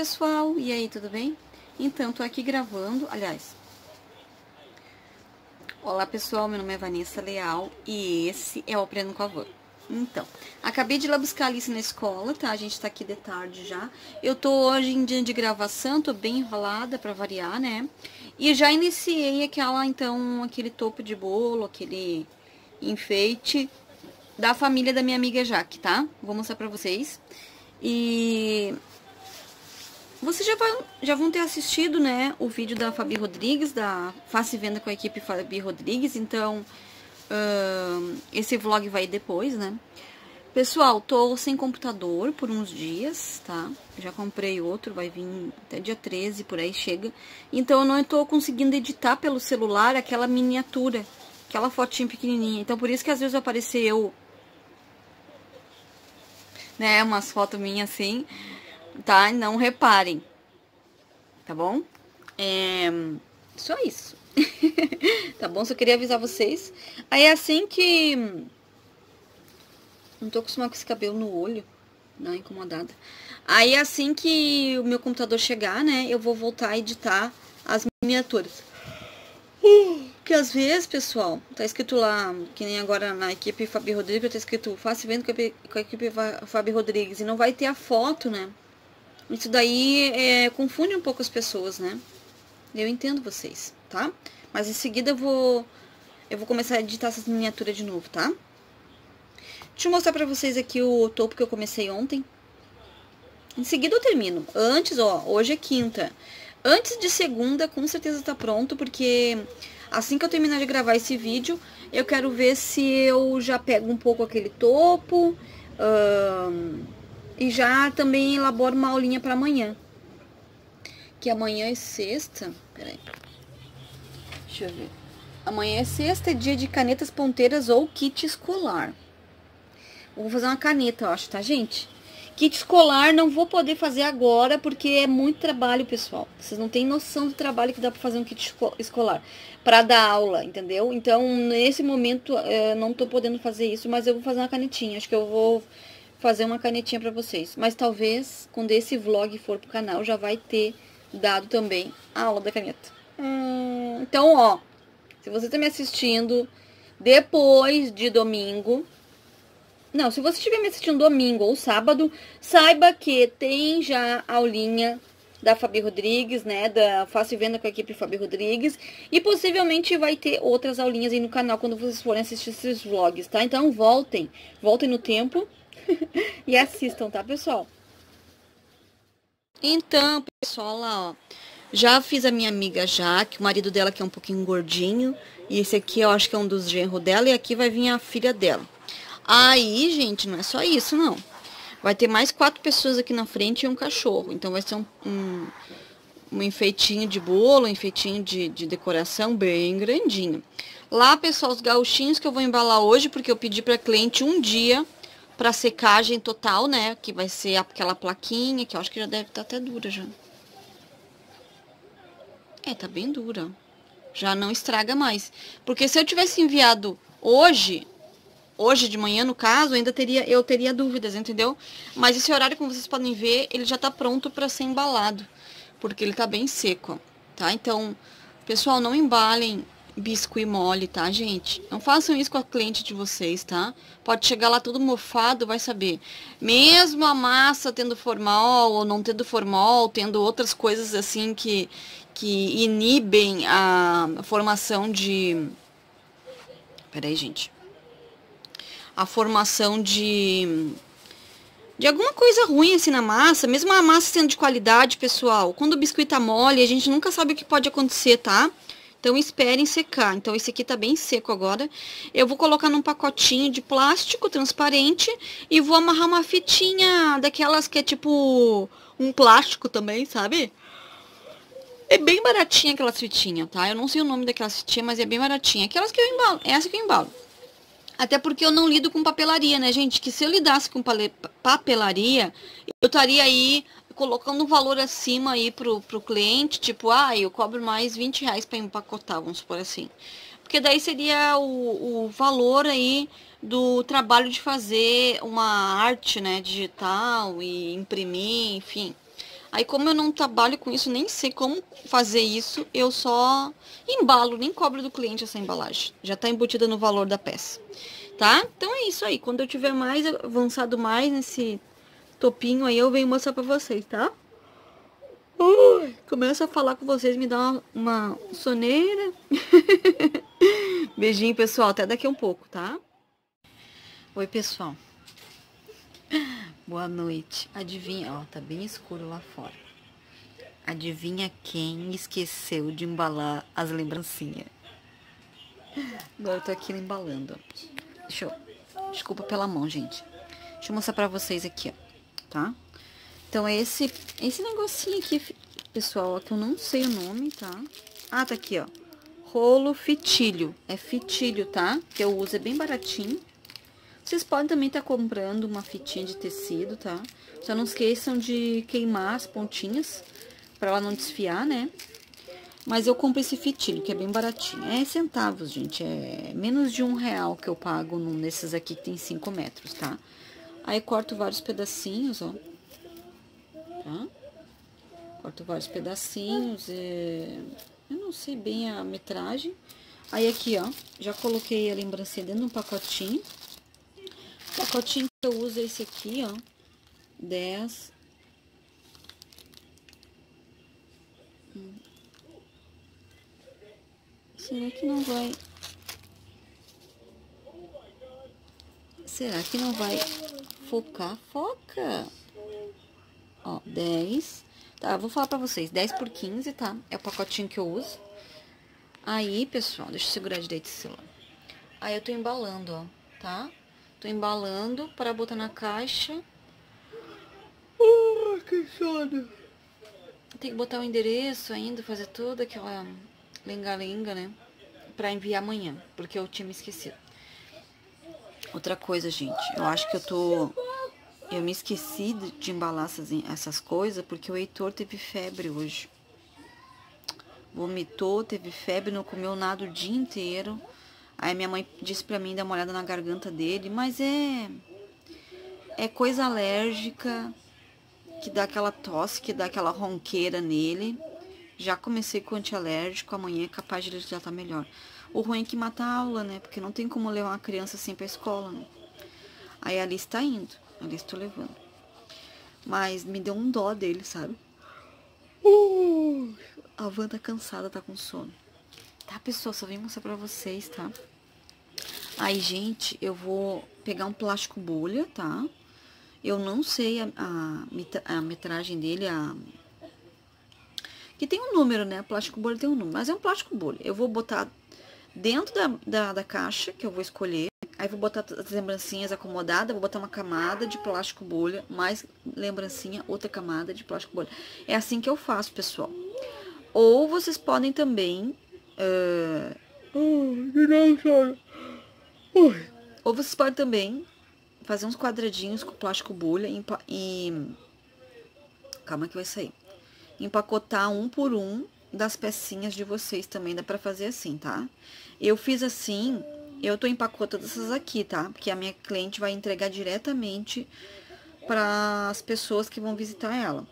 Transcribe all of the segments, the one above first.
pessoal, e aí, tudo bem? Então, tô aqui gravando, aliás... Olá, pessoal, meu nome é Vanessa Leal e esse é o Aprendo com a Van. Então, acabei de ir lá buscar a Alice na escola, tá? A gente tá aqui de tarde já. Eu tô hoje em dia de gravação, tô bem enrolada pra variar, né? E já iniciei aquela, então, aquele topo de bolo, aquele enfeite da família da minha amiga Jaque, tá? Vou mostrar pra vocês. E vocês já vão, já vão ter assistido, né, o vídeo da Fabi Rodrigues, da Face Venda com a equipe Fabi Rodrigues, então uh, esse vlog vai depois, né? Pessoal, tô sem computador por uns dias, tá? Já comprei outro, vai vir até dia 13, por aí chega. Então eu não tô conseguindo editar pelo celular aquela miniatura, aquela fotinha pequenininha. Então por isso que às vezes apareceu, né, umas fotos minhas assim tá? Não reparem, tá bom? É, só isso. tá bom? Só queria avisar vocês. Aí é assim que... Não tô acostumada com esse cabelo no olho, não, incomodada. Aí é assim que o meu computador chegar, né, eu vou voltar a editar as miniaturas. Que às vezes, pessoal, tá escrito lá, que nem agora na equipe Fabi Rodrigues, tá escrito, faça vendo com a equipe Fabi Rodrigues, e não vai ter a foto, né? Isso daí é, confunde um pouco as pessoas, né? Eu entendo vocês, tá? Mas em seguida eu vou, eu vou começar a editar essas miniaturas de novo, tá? Deixa eu mostrar pra vocês aqui o topo que eu comecei ontem. Em seguida eu termino. Antes, ó, hoje é quinta. Antes de segunda, com certeza tá pronto, porque assim que eu terminar de gravar esse vídeo, eu quero ver se eu já pego um pouco aquele topo. Hum, e já também elaboro uma aulinha para amanhã. Que amanhã é sexta. Peraí. Deixa eu ver. Amanhã é sexta, é dia de canetas ponteiras ou kit escolar. vou fazer uma caneta, eu acho, tá, gente? Kit escolar não vou poder fazer agora, porque é muito trabalho, pessoal. Vocês não têm noção do trabalho que dá para fazer um kit escolar. para dar aula, entendeu? Então, nesse momento, eu eh, não tô podendo fazer isso, mas eu vou fazer uma canetinha. Acho que eu vou fazer uma canetinha para vocês. Mas talvez, quando esse vlog for pro canal, já vai ter dado também a aula da caneta. Hum, então, ó, se você tá me assistindo depois de domingo... Não, se você estiver me assistindo domingo ou sábado, saiba que tem já a aulinha da Fabi Rodrigues, né? Da Faço e Venda com a equipe Fabi Rodrigues. E possivelmente vai ter outras aulinhas aí no canal quando vocês forem assistir esses vlogs, tá? Então voltem, voltem no tempo e assistam, tá, pessoal? Então, pessoal, lá, ó. Já fiz a minha amiga Jaque, o marido dela que é um pouquinho gordinho. E esse aqui eu acho que é um dos genros dela. E aqui vai vir a filha dela. Aí, gente, não é só isso, não. Vai ter mais quatro pessoas aqui na frente e um cachorro. Então vai ser um, um, um enfeitinho de bolo, um enfeitinho de, de decoração bem grandinho. Lá, pessoal, os gauchinhos que eu vou embalar hoje, porque eu pedi para cliente um dia para secagem total, né? Que vai ser aquela plaquinha, que eu acho que já deve estar tá até dura já. É, tá bem dura. Já não estraga mais. Porque se eu tivesse enviado hoje, hoje de manhã, no caso, ainda teria, eu teria dúvidas, entendeu? Mas esse horário, como vocês podem ver, ele já tá pronto para ser embalado. Porque ele tá bem seco, tá? Então, pessoal, não embalem biscuit mole, tá, gente? Não façam isso com a cliente de vocês, tá? Pode chegar lá todo mofado, vai saber. Mesmo a massa tendo formal ou não tendo formal, tendo outras coisas assim que, que inibem a formação de... Peraí, gente. A formação de... De alguma coisa ruim assim na massa, mesmo a massa sendo de qualidade, pessoal. Quando o biscuit tá mole, a gente nunca sabe o que pode acontecer, Tá? Então, esperem secar. Então, esse aqui tá bem seco agora. Eu vou colocar num pacotinho de plástico transparente e vou amarrar uma fitinha daquelas que é tipo um plástico também, sabe? É bem baratinha aquelas fitinhas, tá? Eu não sei o nome daquelas fitinhas, mas é bem baratinha. Aquelas que eu embalo, essa que eu embalo. Até porque eu não lido com papelaria, né, gente? Que se eu lidasse com papelaria, eu estaria aí colocando um valor acima aí pro, pro cliente, tipo, ah, eu cobro mais 20 reais para empacotar, vamos por assim. Porque daí seria o, o valor aí do trabalho de fazer uma arte, né, digital e imprimir, enfim. Aí como eu não trabalho com isso, nem sei como fazer isso, eu só embalo, nem cobro do cliente essa embalagem. Já está embutida no valor da peça. Tá? Então é isso aí. Quando eu tiver mais avançado mais nesse topinho, aí eu venho mostrar pra vocês, tá? começo a falar com vocês, me dá uma, uma soneira. Beijinho, pessoal. Até daqui a um pouco, tá? Oi, pessoal. Boa noite. Adivinha, ó, tá bem escuro lá fora. Adivinha quem esqueceu de embalar as lembrancinhas? Agora eu tô aqui embalando. Deixa eu... Desculpa pela mão, gente. Deixa eu mostrar pra vocês aqui, ó tá? Então, é esse, esse negocinho aqui, pessoal, ó, que eu não sei o nome, tá? Ah, tá aqui, ó. Rolo fitilho. É fitilho, tá? Que eu uso, é bem baratinho. Vocês podem também estar tá comprando uma fitinha de tecido, tá? Só não esqueçam de queimar as pontinhas, pra ela não desfiar, né? Mas eu compro esse fitilho, que é bem baratinho. É centavos, gente. É menos de um real que eu pago nesses aqui que tem cinco metros, tá? Tá? Aí corto vários pedacinhos, ó. Tá? Corto vários pedacinhos. É... Eu não sei bem a metragem. Aí aqui, ó, já coloquei a lembrancinha dentro de um pacotinho. O pacotinho que eu uso é esse aqui, ó. 10. Será que não vai... Será que não vai Focar, foca. Ó, 10. Tá, vou falar pra vocês. 10 por 15, tá? É o pacotinho que eu uso. Aí, pessoal, deixa eu segurar direito esse celular. Aí eu tô embalando, ó, tá? Tô embalando para botar na caixa. Uh, que sono. Tem que botar o endereço ainda, fazer toda aquela lenga-lenga, né? Pra enviar amanhã, porque eu tinha me esquecido. Outra coisa, gente, eu acho que eu tô... Eu me esqueci de embalar essas, essas coisas porque o Heitor teve febre hoje. Vomitou, teve febre, não comeu nada o dia inteiro. Aí minha mãe disse pra mim dar uma olhada na garganta dele, mas é... É coisa alérgica, que dá aquela tosse, que dá aquela ronqueira nele. Já comecei com antialérgico, amanhã é capaz de ele já estar tá melhor. O ruim é que mata a aula, né? Porque não tem como levar uma criança assim pra escola, né? Aí a Alice tá indo. A Alice tô levando. Mas me deu um dó dele, sabe? Uh, a van tá cansada, tá com sono. Tá, pessoal? Só vim mostrar pra vocês, tá? Aí, gente, eu vou pegar um plástico bolha, tá? Eu não sei a, a, a metragem dele, a... Que tem um número, né? Plástico bolha tem um número, mas é um plástico bolha. Eu vou botar dentro da, da, da caixa que eu vou escolher. Aí vou botar as lembrancinhas acomodadas, vou botar uma camada de plástico bolha, mais lembrancinha, outra camada de plástico bolha. É assim que eu faço, pessoal. Ou vocês podem também... Uh... Ou vocês podem também fazer uns quadradinhos com plástico bolha e... e... Calma que vai sair. Empacotar um por um das pecinhas de vocês também, dá pra fazer assim, tá? Eu fiz assim, eu tô empacotando essas aqui, tá? Porque a minha cliente vai entregar diretamente para as pessoas que vão visitar ela.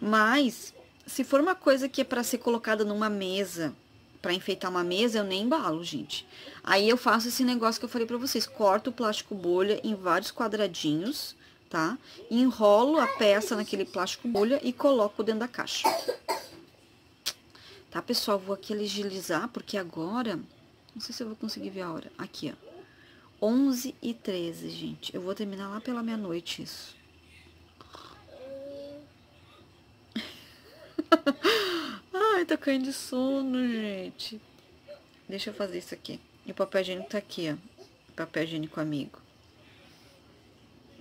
Mas, se for uma coisa que é para ser colocada numa mesa, para enfeitar uma mesa, eu nem embalo, gente. Aí eu faço esse negócio que eu falei pra vocês, corto o plástico bolha em vários quadradinhos, tá? Enrolo a peça naquele plástico bolha e coloco dentro da caixa. Tá, pessoal? Vou aqui agilizar, porque agora... Não sei se eu vou conseguir ver a hora. Aqui, ó. 11 e 13, gente. Eu vou terminar lá pela meia-noite isso. Ai, tô tá caindo de sono, gente. Deixa eu fazer isso aqui. E o papel higiênico tá aqui, ó. Papel higiênico amigo.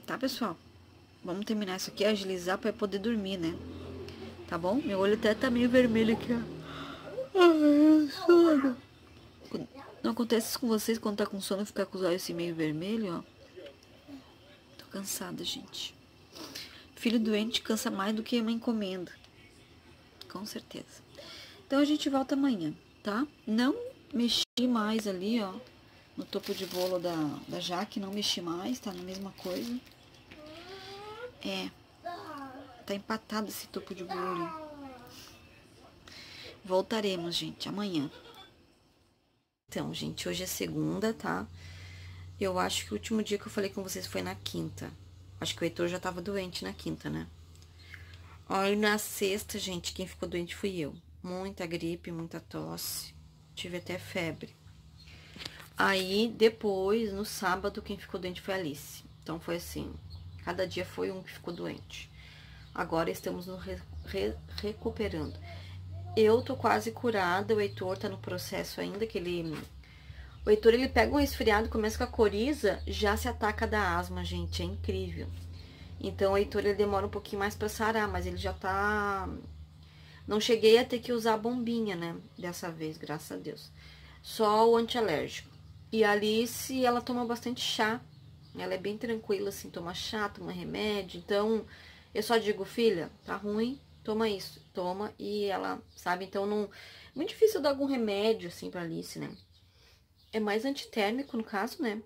Tá, pessoal? Vamos terminar isso aqui, agilizar pra eu poder dormir, né? Tá bom? Meu olho até tá meio vermelho aqui, ó. Ai, sono. Não acontece isso com vocês quando tá com sono ficar com os olhos assim meio vermelho, ó. Tô cansada, gente. Filho doente cansa mais do que uma encomenda. Com certeza. Então a gente volta amanhã, tá? Não mexi mais ali, ó. No topo de bolo da, da Jaque, não mexi mais, tá na mesma coisa. É. Tá empatado esse topo de bolo. Voltaremos, gente, amanhã. Então, gente, hoje é segunda, tá? Eu acho que o último dia que eu falei com vocês foi na quinta. Acho que o Heitor já tava doente na quinta, né? Aí, na sexta, gente, quem ficou doente fui eu. Muita gripe, muita tosse. Tive até febre. Aí, depois, no sábado, quem ficou doente foi a Alice. Então, foi assim, cada dia foi um que ficou doente. Agora, estamos nos re re recuperando. Eu tô quase curada, o Heitor tá no processo ainda, que ele... O Heitor, ele pega um resfriado, começa com a coriza, já se ataca da asma, gente, é incrível. Então, o Heitor, ele demora um pouquinho mais pra sarar, mas ele já tá... Não cheguei a ter que usar a bombinha, né, dessa vez, graças a Deus. Só o antialérgico. E a Alice, ela toma bastante chá, ela é bem tranquila, assim, toma chá, toma remédio, então... Eu só digo, filha, tá ruim, toma isso, toma, e ela, sabe? Então, não... É muito difícil dar algum remédio, assim, pra Alice, né? É mais antitérmico, no caso, né?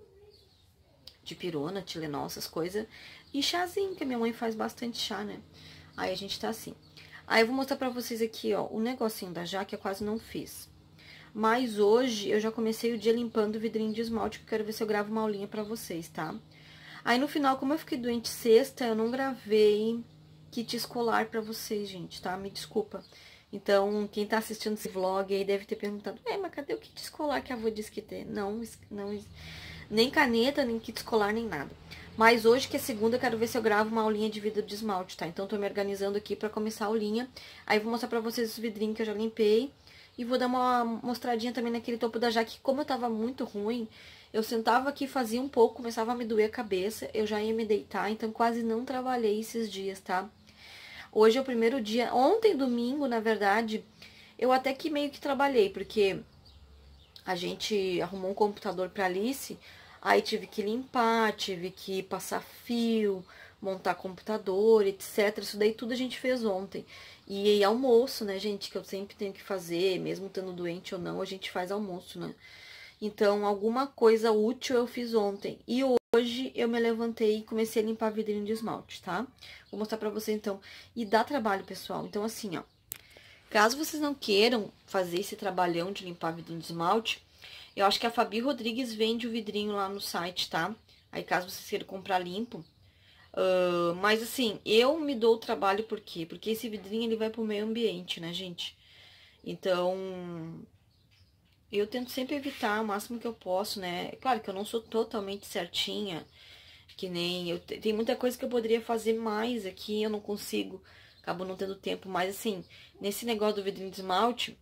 De pirona, tilenol, essas coisas. E chazinho, que a minha mãe faz bastante chá, né? Aí a gente tá assim. Aí eu vou mostrar pra vocês aqui, ó, o negocinho da jaque eu quase não fiz. Mas hoje eu já comecei o dia limpando o vidrinho de esmalte, que eu quero ver se eu gravo uma aulinha pra vocês, tá? Aí no final, como eu fiquei doente sexta, eu não gravei kit escolar para vocês, gente, tá? Me desculpa. Então, quem tá assistindo esse vlog aí deve ter perguntado, é, mas cadê o kit escolar que a avó disse que tem? Não, não, nem caneta, nem kit escolar, nem nada. Mas hoje, que é segunda, quero ver se eu gravo uma aulinha de vidro de esmalte, tá? Então, tô me organizando aqui para começar a aulinha. Aí, vou mostrar pra vocês os vidrinhos que eu já limpei. E vou dar uma mostradinha também naquele topo da jaque, como eu tava muito ruim, eu sentava aqui, fazia um pouco, começava a me doer a cabeça, eu já ia me deitar, então quase não trabalhei esses dias, tá? Hoje é o primeiro dia. Ontem, domingo, na verdade, eu até que meio que trabalhei, porque a gente arrumou um computador para Alice, aí tive que limpar, tive que passar fio, montar computador, etc. Isso daí tudo a gente fez ontem. E, e almoço, né, gente, que eu sempre tenho que fazer, mesmo estando doente ou não, a gente faz almoço, né? Então, alguma coisa útil eu fiz ontem. E hoje Hoje eu me levantei e comecei a limpar vidrinho de esmalte, tá? Vou mostrar pra vocês, então. E dá trabalho, pessoal. Então, assim, ó. Caso vocês não queiram fazer esse trabalhão de limpar vidrinho de esmalte, eu acho que a Fabi Rodrigues vende o vidrinho lá no site, tá? Aí, caso vocês queiram comprar limpo. Uh, mas, assim, eu me dou o trabalho por quê? Porque esse vidrinho, ele vai pro meio ambiente, né, gente? Então, eu tento sempre evitar o máximo que eu posso, né? É claro que eu não sou totalmente certinha, que nem eu tem muita coisa que eu poderia fazer mais aqui, eu não consigo, acabo não tendo tempo, mas assim, nesse negócio do vidrinho de esmalte,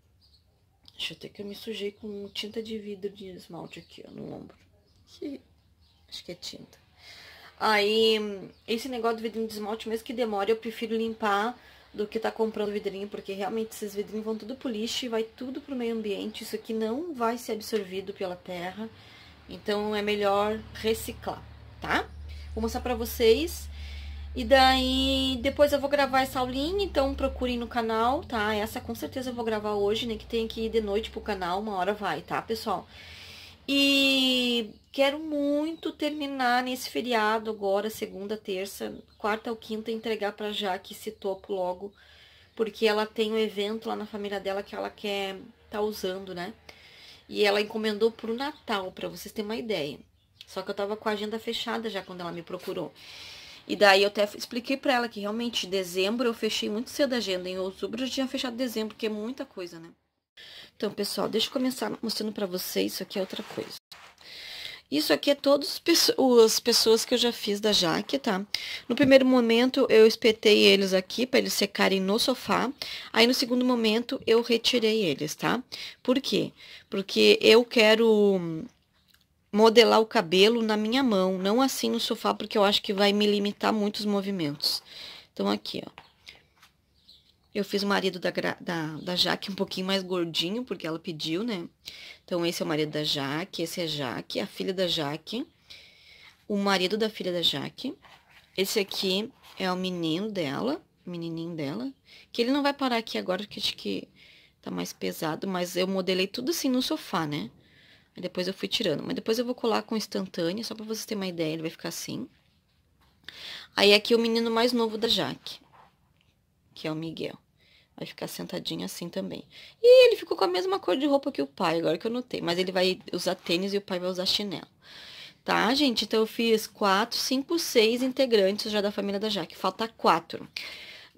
deixa eu ter que eu me sujei com tinta de vidro de esmalte aqui, ó, no ombro. acho que é tinta. Aí, esse negócio do vidrinho de esmalte, mesmo que demore, eu prefiro limpar do que tá comprando vidrinho, porque realmente esses vidrinhos vão tudo pro lixo e vai tudo pro meio ambiente. Isso aqui não vai ser absorvido pela terra, então é melhor reciclar, tá? Vou mostrar pra vocês. E daí, depois eu vou gravar essa aulinha, então procurem no canal, tá? Essa com certeza eu vou gravar hoje, nem né? que tem que ir de noite pro canal, uma hora vai, tá, pessoal? E quero muito terminar nesse feriado agora, segunda, terça, quarta ou quinta, entregar para Jaque esse topo logo, porque ela tem um evento lá na família dela que ela quer tá usando, né? E ela encomendou pro Natal, para vocês terem uma ideia. Só que eu tava com a agenda fechada já quando ela me procurou. E daí eu até expliquei para ela que realmente em dezembro eu fechei muito cedo a agenda, em outubro eu já tinha fechado dezembro, porque é muita coisa, né? Então, pessoal, deixa eu começar mostrando para vocês, isso aqui é outra coisa. Isso aqui é todas as pessoas que eu já fiz da Jaque, tá? No primeiro momento, eu espetei eles aqui para eles secarem no sofá. Aí, no segundo momento, eu retirei eles, tá? Por quê? Porque eu quero modelar o cabelo na minha mão, não assim no sofá, porque eu acho que vai me limitar muitos movimentos. Então, aqui, ó. Eu fiz o marido da, da, da Jaque um pouquinho mais gordinho, porque ela pediu, né? Então, esse é o marido da Jaque, esse é a Jaque, a filha da Jaque, o marido da filha da Jaque. Esse aqui é o menino dela, menininho dela, que ele não vai parar aqui agora, porque acho que tá mais pesado, mas eu modelei tudo assim no sofá, né? Aí depois eu fui tirando, mas depois eu vou colar com instantânea, só pra vocês terem uma ideia, ele vai ficar assim. Aí aqui é o menino mais novo da Jaque que é o Miguel. Vai ficar sentadinho assim também. E ele ficou com a mesma cor de roupa que o pai, agora que eu notei. Mas ele vai usar tênis e o pai vai usar chinelo. Tá, gente? Então, eu fiz quatro, cinco, seis integrantes já da família da Jaque. Falta quatro.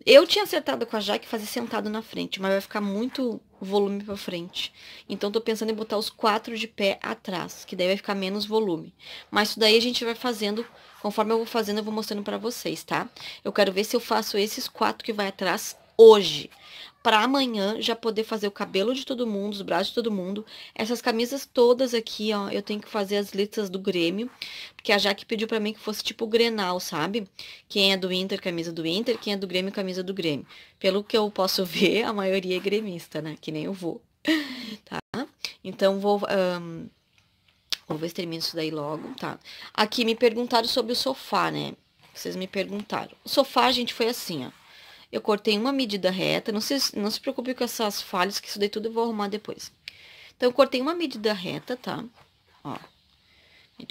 Eu tinha acertado com a Jaque fazer sentado na frente, mas vai ficar muito volume pra frente. Então, tô pensando em botar os quatro de pé atrás, que daí vai ficar menos volume. Mas isso daí a gente vai fazendo Conforme eu vou fazendo, eu vou mostrando pra vocês, tá? Eu quero ver se eu faço esses quatro que vai atrás hoje. Pra amanhã já poder fazer o cabelo de todo mundo, os braços de todo mundo. Essas camisas todas aqui, ó, eu tenho que fazer as listas do Grêmio. Porque a Jaque pediu pra mim que fosse tipo Grenal, sabe? Quem é do Inter, camisa do Inter. Quem é do Grêmio, camisa do Grêmio. Pelo que eu posso ver, a maioria é gremista, né? Que nem eu vou. tá? Então, vou... Um Vamos ver se termino isso daí logo, tá? Aqui me perguntaram sobre o sofá, né? Vocês me perguntaram. O sofá, gente, foi assim, ó. Eu cortei uma medida reta. Não se, não se preocupe com essas falhas, que isso daí tudo eu vou arrumar depois. Então, eu cortei uma medida reta, tá? Ó.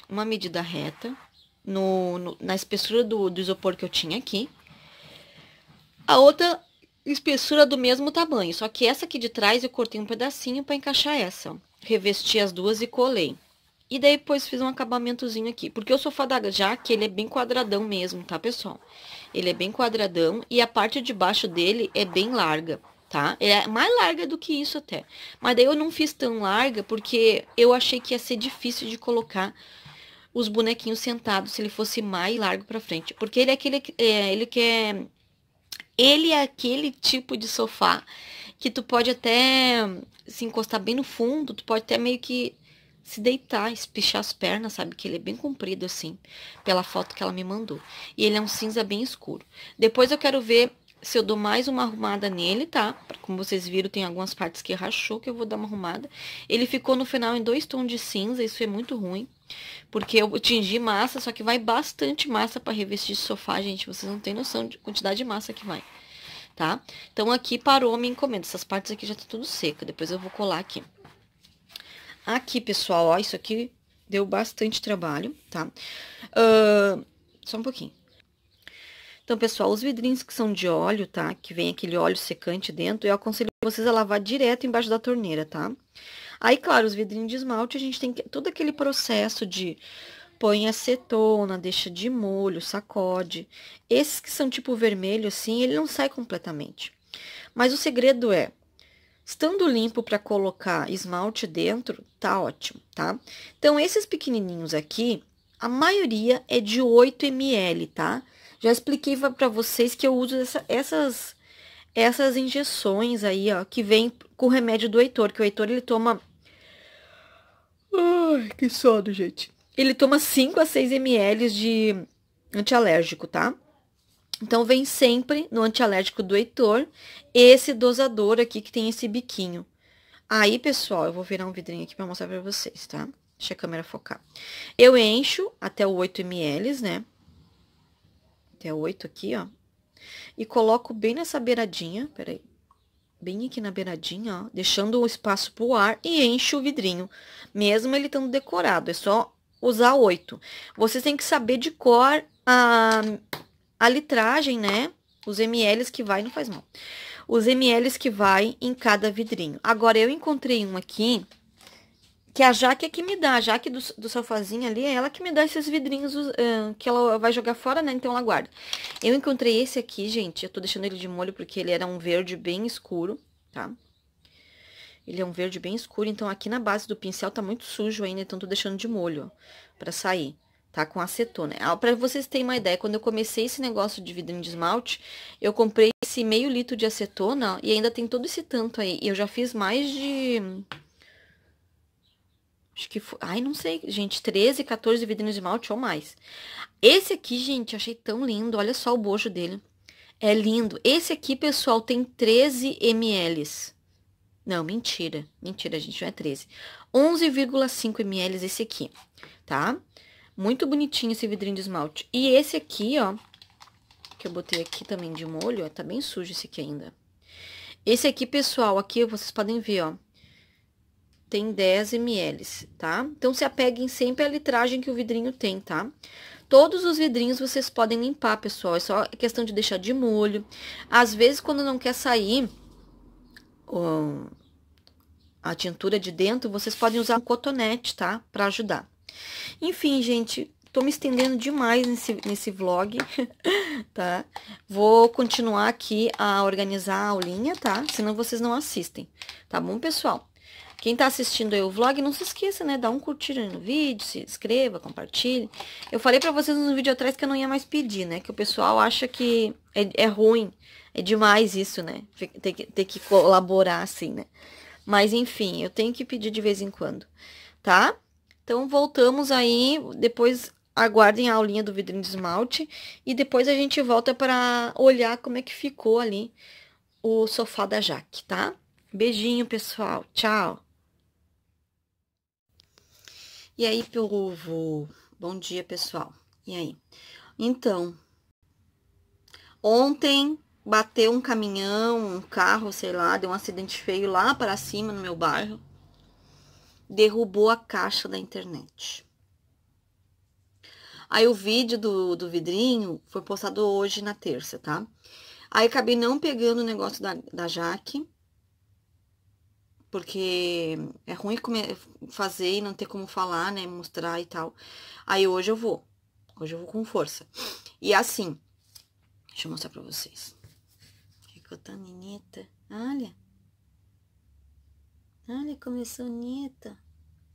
Uma medida reta. No, no na espessura do, do isopor que eu tinha aqui. A outra espessura do mesmo tamanho. Só que essa aqui de trás eu cortei um pedacinho para encaixar essa, ó. Revesti as duas e colei. E daí depois fiz um acabamentozinho aqui. Porque o sofá da Jaque, ele é bem quadradão mesmo, tá, pessoal? Ele é bem quadradão e a parte de baixo dele é bem larga, tá? É mais larga do que isso até. Mas daí eu não fiz tão larga porque eu achei que ia ser difícil de colocar os bonequinhos sentados se ele fosse mais largo para frente. Porque ele é aquele... É, ele quer... É, ele é aquele tipo de sofá que tu pode até se encostar bem no fundo, tu pode até meio que se deitar, espichar as pernas, sabe? Que ele é bem comprido assim, pela foto que ela me mandou. E ele é um cinza bem escuro. Depois eu quero ver se eu dou mais uma arrumada nele, tá? Como vocês viram, tem algumas partes que rachou, que eu vou dar uma arrumada. Ele ficou no final em dois tons de cinza, isso é muito ruim. Porque eu tingi massa, só que vai bastante massa para revestir esse sofá, gente. Vocês não têm noção de quantidade de massa que vai, tá? Então, aqui parou a minha encomenda. Essas partes aqui já tá tudo seca, depois eu vou colar aqui. Aqui, pessoal, ó, isso aqui deu bastante trabalho, tá? Uh, só um pouquinho. Então, pessoal, os vidrinhos que são de óleo, tá? Que vem aquele óleo secante dentro, eu aconselho vocês a lavar direto embaixo da torneira, tá? Aí, claro, os vidrinhos de esmalte, a gente tem que, todo aquele processo de põe acetona, deixa de molho, sacode. Esses que são tipo vermelho, assim, ele não sai completamente. Mas o segredo é, Estando limpo para colocar esmalte dentro, tá ótimo, tá? Então, esses pequenininhos aqui, a maioria é de 8 ml, tá? Já expliquei para vocês que eu uso essa, essas essas injeções aí, ó, que vem com o remédio do Heitor, que o Heitor, ele toma... Ai, que sono, gente. Ele toma 5 a 6 ml de antialérgico, tá? Então, vem sempre no antialérgico do Heitor esse dosador aqui que tem esse biquinho. Aí, pessoal, eu vou virar um vidrinho aqui para mostrar para vocês, tá? Deixa a câmera focar. Eu encho até o 8 ml, né? Até 8 aqui, ó. E coloco bem nessa beiradinha, peraí. Bem aqui na beiradinha, ó. Deixando o espaço pro ar e encho o vidrinho. Mesmo ele estando decorado, é só usar 8. Vocês têm que saber de cor a... Ah, a litragem, né? Os mls que vai, não faz mal. Os mls que vai em cada vidrinho. Agora, eu encontrei um aqui, que a Jaque é que me dá. A Jaque do, do sofazinho ali, é ela que me dá esses vidrinhos uh, que ela vai jogar fora, né? Então, ela guarda. Eu encontrei esse aqui, gente. Eu tô deixando ele de molho porque ele era um verde bem escuro, tá? Ele é um verde bem escuro, então aqui na base do pincel tá muito sujo ainda, então tô deixando de molho, ó, pra sair tá? Com acetona. Para vocês terem uma ideia, quando eu comecei esse negócio de vidrinho de esmalte, eu comprei esse meio litro de acetona ó, e ainda tem todo esse tanto aí. E eu já fiz mais de... Acho que foi... Ai, não sei, gente. 13, 14 vidrinhos de esmalte ou mais. Esse aqui, gente, achei tão lindo. Olha só o bojo dele. É lindo. Esse aqui, pessoal, tem 13 ml. Não, mentira. Mentira, gente, não é 13. 11,5 ml esse aqui, tá? Tá? Muito bonitinho esse vidrinho de esmalte. E esse aqui, ó, que eu botei aqui também de molho, ó, tá bem sujo esse aqui ainda. Esse aqui, pessoal, aqui vocês podem ver, ó, tem 10 ml, tá? Então, se apeguem sempre à litragem que o vidrinho tem, tá? Todos os vidrinhos vocês podem limpar, pessoal, é só questão de deixar de molho. Às vezes, quando não quer sair ó, a tintura de dentro, vocês podem usar um cotonete, tá? Pra ajudar. Enfim, gente, tô me estendendo demais nesse, nesse vlog, tá? Vou continuar aqui a organizar a aulinha, tá? Senão vocês não assistem, tá bom, pessoal? Quem tá assistindo aí o vlog, não se esqueça, né? Dá um curtir no vídeo, se inscreva, compartilhe. Eu falei pra vocês no vídeo atrás que eu não ia mais pedir, né? Que o pessoal acha que é, é ruim, é demais isso, né? Ter que, ter que colaborar assim, né? Mas, enfim, eu tenho que pedir de vez em quando, tá? Então, voltamos aí, depois aguardem a aulinha do vidrinho de esmalte e depois a gente volta para olhar como é que ficou ali o sofá da Jaque, tá? Beijinho, pessoal. Tchau. E aí, povo? Bom dia, pessoal. E aí? Então, ontem bateu um caminhão, um carro, sei lá, deu um acidente feio lá para cima no meu bairro derrubou a caixa da internet. Aí o vídeo do, do vidrinho foi postado hoje na terça, tá? Aí acabei não pegando o negócio da, da Jaque, porque é ruim fazer e não ter como falar, né? Mostrar e tal. Aí hoje eu vou. Hoje eu vou com força. E é assim, deixa eu mostrar pra vocês. Que cotanineta. Olha. Olha como eu sou bonita.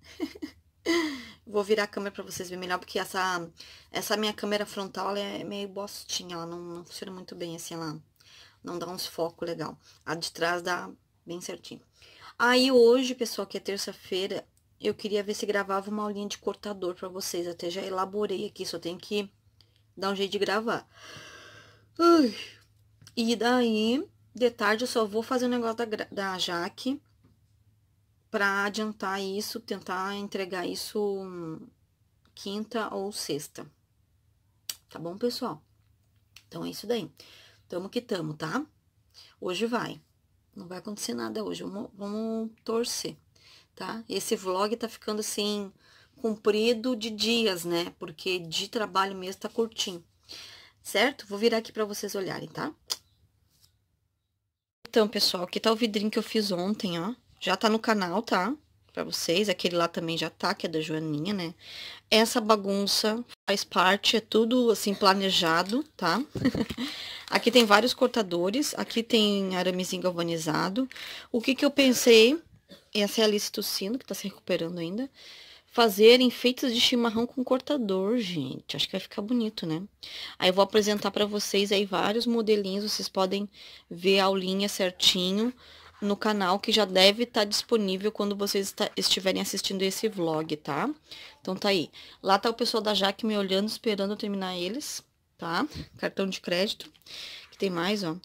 Vou virar a câmera para vocês verem melhor, porque essa, essa minha câmera frontal, é meio bostinha, ela não, não funciona muito bem, assim, ela não dá uns foco legal. A de trás dá bem certinho. Aí hoje, pessoal, que é terça-feira, eu queria ver se gravava uma aulinha de cortador para vocês. Até já elaborei aqui, só tem que dar um jeito de gravar. Ui. E daí, de tarde, eu só vou fazer o um negócio da, da Jaque para adiantar isso, tentar entregar isso quinta ou sexta. Tá bom, pessoal? Então, é isso daí. Tamo que tamo, tá? Hoje vai. Não vai acontecer nada hoje. Vamos, vamos torcer, tá? Esse vlog tá ficando, assim, comprido de dias, né? Porque de trabalho mesmo tá curtinho. Certo? Vou virar aqui para vocês olharem, tá? Então, pessoal, aqui tá o vidrinho que eu fiz ontem, ó. Já tá no canal, tá? Pra vocês, aquele lá também já tá, que é da Joaninha, né? Essa bagunça faz parte, é tudo, assim, planejado, tá? aqui tem vários cortadores, aqui tem aramezinho galvanizado. O que que eu pensei, essa é a Alice Tucino, que tá se recuperando ainda fazer enfeites de chimarrão com cortador, gente. Acho que vai ficar bonito, né? Aí eu vou apresentar para vocês aí vários modelinhos, vocês podem ver a aulinha certinho no canal, que já deve estar tá disponível quando vocês tá, estiverem assistindo esse vlog, tá? Então, tá aí. Lá tá o pessoal da Jaque me olhando, esperando eu terminar eles, tá? Cartão de crédito. Que tem mais, ó.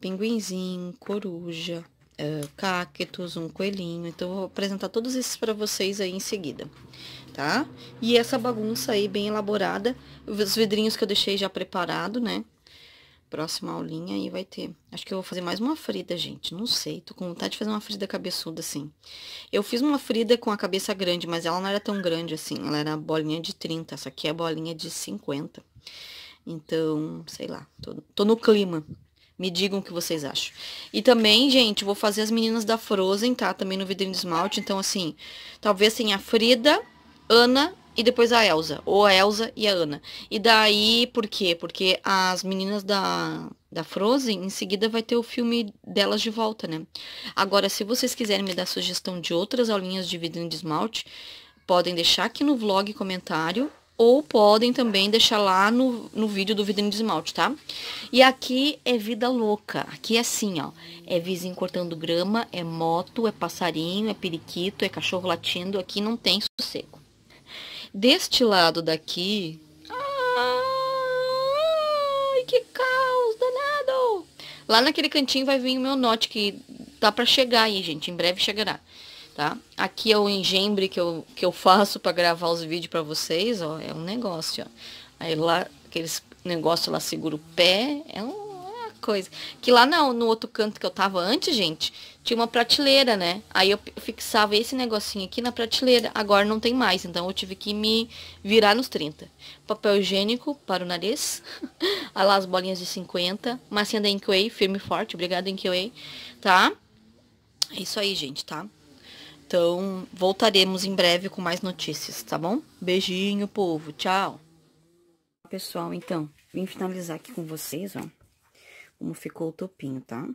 Pinguinzinho, coruja, uh, cactos, um coelhinho. Então, eu vou apresentar todos esses para vocês aí em seguida, tá? E essa bagunça aí bem elaborada, os vidrinhos que eu deixei já preparado, né? próxima aulinha aí vai ter. Acho que eu vou fazer mais uma frida, gente. Não sei, tô com vontade de fazer uma frida cabeçuda, assim. Eu fiz uma frida com a cabeça grande, mas ela não era tão grande assim. Ela era bolinha de 30, essa aqui é bolinha de 50. Então, sei lá, tô, tô no clima. Me digam o que vocês acham. E também, gente, vou fazer as meninas da Frozen, tá? Também no vidrinho de esmalte. Então, assim, talvez tenha a Frida, Ana e depois a Elsa, ou a Elsa e a Ana. E daí, por quê? Porque as meninas da, da Frozen, em seguida vai ter o filme delas de volta, né? Agora, se vocês quiserem me dar sugestão de outras aulinhas de vidro em esmalte, podem deixar aqui no vlog comentário ou podem também deixar lá no, no vídeo do vidrinho de esmalte, tá? E aqui é vida louca, aqui é assim, ó, é vizinho cortando grama, é moto, é passarinho, é periquito, é cachorro latindo, aqui não tem deste lado daqui. Ai, que caos danado! Lá naquele cantinho vai vir o meu note que tá para chegar aí, gente. Em breve chegará, tá? Aqui é o engembre que eu, que eu faço para gravar os vídeos para vocês, ó. É um negócio, ó. Aí lá, aqueles negócio lá segura o pé. É um coisa. Que lá no, no outro canto que eu tava antes, gente, tinha uma prateleira, né? Aí eu fixava esse negocinho aqui na prateleira. Agora não tem mais, então eu tive que me virar nos 30. Papel higiênico para o nariz. Olha lá as bolinhas de 50. Massinha da Inkway, firme e forte. Obrigada, Inkway. Tá? É isso aí, gente, tá? Então, voltaremos em breve com mais notícias, tá bom? Beijinho, povo. Tchau. Pessoal, então, vim finalizar aqui com vocês, ó como ficou o topinho, tá?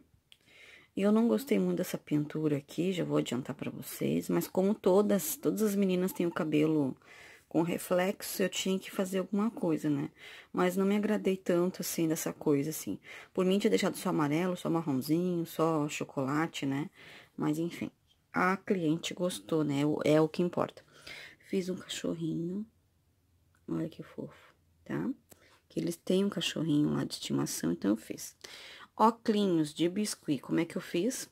E eu não gostei muito dessa pintura aqui, já vou adiantar pra vocês, mas como todas, todas as meninas têm o cabelo com reflexo, eu tinha que fazer alguma coisa, né? Mas não me agradei tanto, assim, dessa coisa, assim. Por mim, tinha deixado só amarelo, só marronzinho, só chocolate, né? Mas, enfim, a cliente gostou, né? É o que importa. Fiz um cachorrinho, olha que fofo, tá? que eles têm um cachorrinho lá de estimação, então eu fiz. Óculos de biscuit, como é que eu fiz?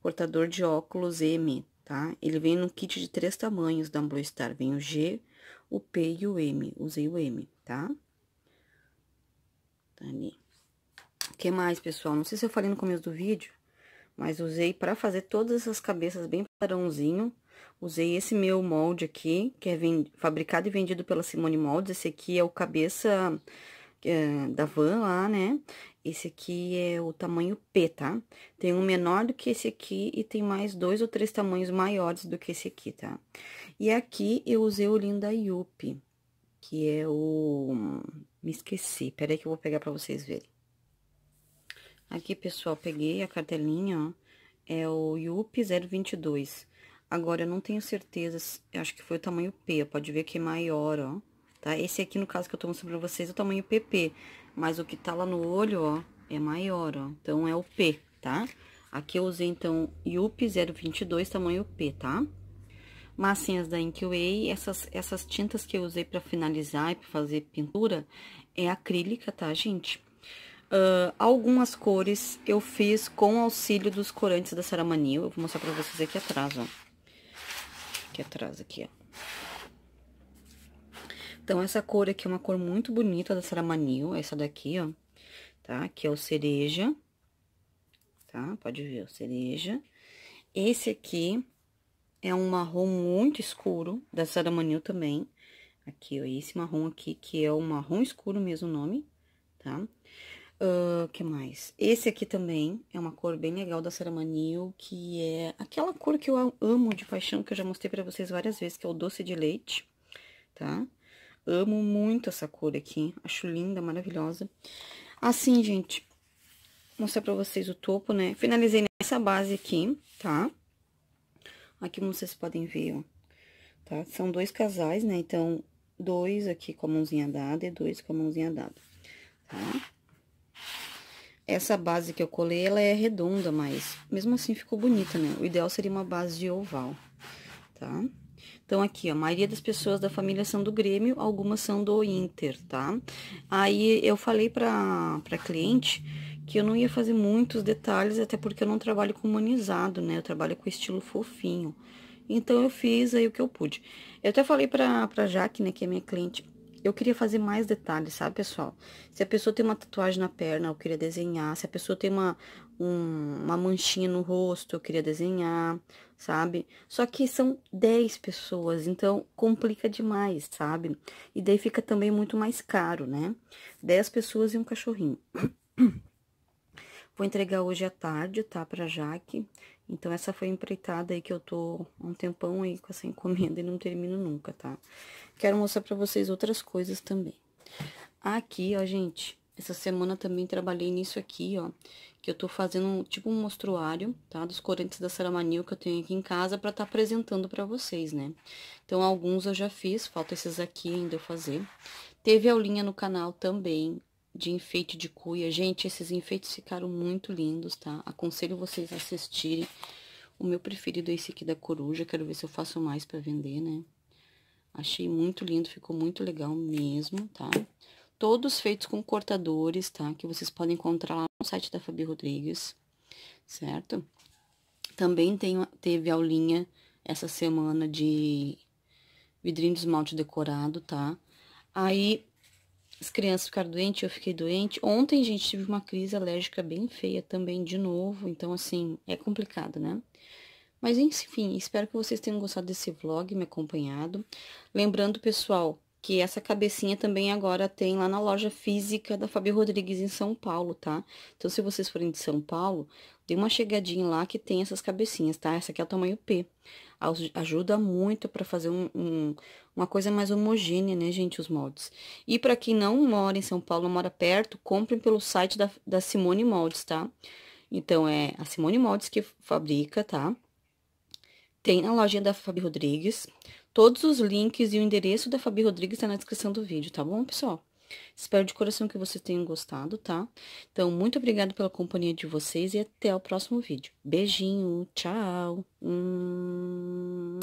Cortador de óculos M, tá? Ele vem num kit de três tamanhos da Blue Star, vem o G, o P e o M, usei o M, tá? Tá ali. O que mais, pessoal? Não sei se eu falei no começo do vídeo, mas usei para fazer todas essas cabeças bem padrãozinho, Usei esse meu molde aqui, que é fabricado e vendido pela Simone Moldes. Esse aqui é o cabeça é, da van lá, né? Esse aqui é o tamanho P, tá? Tem um menor do que esse aqui e tem mais dois ou três tamanhos maiores do que esse aqui, tá? E aqui eu usei o Linda Yuppie, que é o... Me esqueci, peraí que eu vou pegar pra vocês verem. Aqui, pessoal, peguei a cartelinha, ó, é o Yuppie 022. Agora, eu não tenho certeza, acho que foi o tamanho P, pode ver que é maior, ó, tá? Esse aqui, no caso que eu tô mostrando pra vocês, é o tamanho PP, mas o que tá lá no olho, ó, é maior, ó, então é o P, tá? Aqui eu usei, então, Yup 022, tamanho P, tá? massinhas da Inkway, essas, essas tintas que eu usei para finalizar e para fazer pintura, é acrílica, tá, gente? Uh, algumas cores eu fiz com auxílio dos corantes da Saramanil, eu vou mostrar para vocês aqui atrás, ó aqui atrás, aqui, ó. Então, essa cor aqui é uma cor muito bonita da Saramanil, essa daqui, ó, tá? Que é o cereja, tá? Pode ver, o cereja. Esse aqui é um marrom muito escuro, da Saramanil também. Aqui, ó, esse marrom aqui, que é o marrom escuro mesmo nome, tá? Uh, que mais? Esse aqui também é uma cor bem legal da Saramanil, que é aquela cor que eu amo de paixão, que eu já mostrei pra vocês várias vezes, que é o doce de leite, tá? Amo muito essa cor aqui, acho linda, maravilhosa. Assim, gente, vou mostrar pra vocês o topo, né? Finalizei nessa base aqui, tá? Aqui, como vocês podem ver, ó, tá? São dois casais, né? Então, dois aqui com a mãozinha dada e dois com a mãozinha dada, Tá? Essa base que eu colei, ela é redonda, mas mesmo assim ficou bonita, né? O ideal seria uma base de oval, tá? Então, aqui, ó, a maioria das pessoas da família são do Grêmio, algumas são do Inter, tá? Aí, eu falei pra, pra cliente que eu não ia fazer muitos detalhes, até porque eu não trabalho com humanizado, né? Eu trabalho com estilo fofinho. Então, eu fiz aí o que eu pude. Eu até falei pra, pra Jaque, né, que é minha cliente, eu queria fazer mais detalhes, sabe, pessoal? Se a pessoa tem uma tatuagem na perna, eu queria desenhar. Se a pessoa tem uma, um, uma manchinha no rosto, eu queria desenhar, sabe? Só que são 10 pessoas, então complica demais, sabe? E daí fica também muito mais caro, né? 10 pessoas e um cachorrinho. Vou entregar hoje à tarde, tá? Pra Jaque. Então, essa foi a empreitada aí que eu tô há um tempão aí com essa encomenda e não termino nunca, tá? Quero mostrar pra vocês outras coisas também. Aqui, ó, gente, essa semana também trabalhei nisso aqui, ó, que eu tô fazendo tipo um mostruário, tá? Dos correntes da Saramanil que eu tenho aqui em casa pra estar tá apresentando pra vocês, né? Então, alguns eu já fiz, falta esses aqui ainda eu fazer. Teve aulinha no canal também, de enfeite de cuia. Gente, esses enfeites ficaram muito lindos, tá? Aconselho vocês a assistirem. O meu preferido é esse aqui da coruja, quero ver se eu faço mais pra vender, né? Achei muito lindo, ficou muito legal mesmo, tá? Todos feitos com cortadores, tá? Que vocês podem encontrar lá no site da Fabi Rodrigues, certo? Também tem, teve aulinha essa semana de vidrinho de esmalte decorado, tá? Aí, as crianças ficaram doentes, eu fiquei doente. Ontem, gente, tive uma crise alérgica bem feia também, de novo. Então, assim, é complicado, né? Mas enfim, espero que vocês tenham gostado desse vlog, me acompanhado. Lembrando, pessoal, que essa cabecinha também agora tem lá na loja física da Fabio Rodrigues em São Paulo, tá? Então, se vocês forem de São Paulo, dê uma chegadinha lá que tem essas cabecinhas, tá? Essa aqui é o tamanho P. Ajuda muito para fazer um, um, uma coisa mais homogênea, né, gente, os moldes. E para quem não mora em São Paulo, mora perto, comprem pelo site da, da Simone Moldes, tá? Então, é a Simone Moldes que fabrica, tá? tem na lojinha da Fabi Rodrigues. Todos os links e o endereço da Fabi Rodrigues tá na descrição do vídeo, tá bom, pessoal? Espero de coração que vocês tenham gostado, tá? Então, muito obrigada pela companhia de vocês e até o próximo vídeo. Beijinho, tchau! Hum,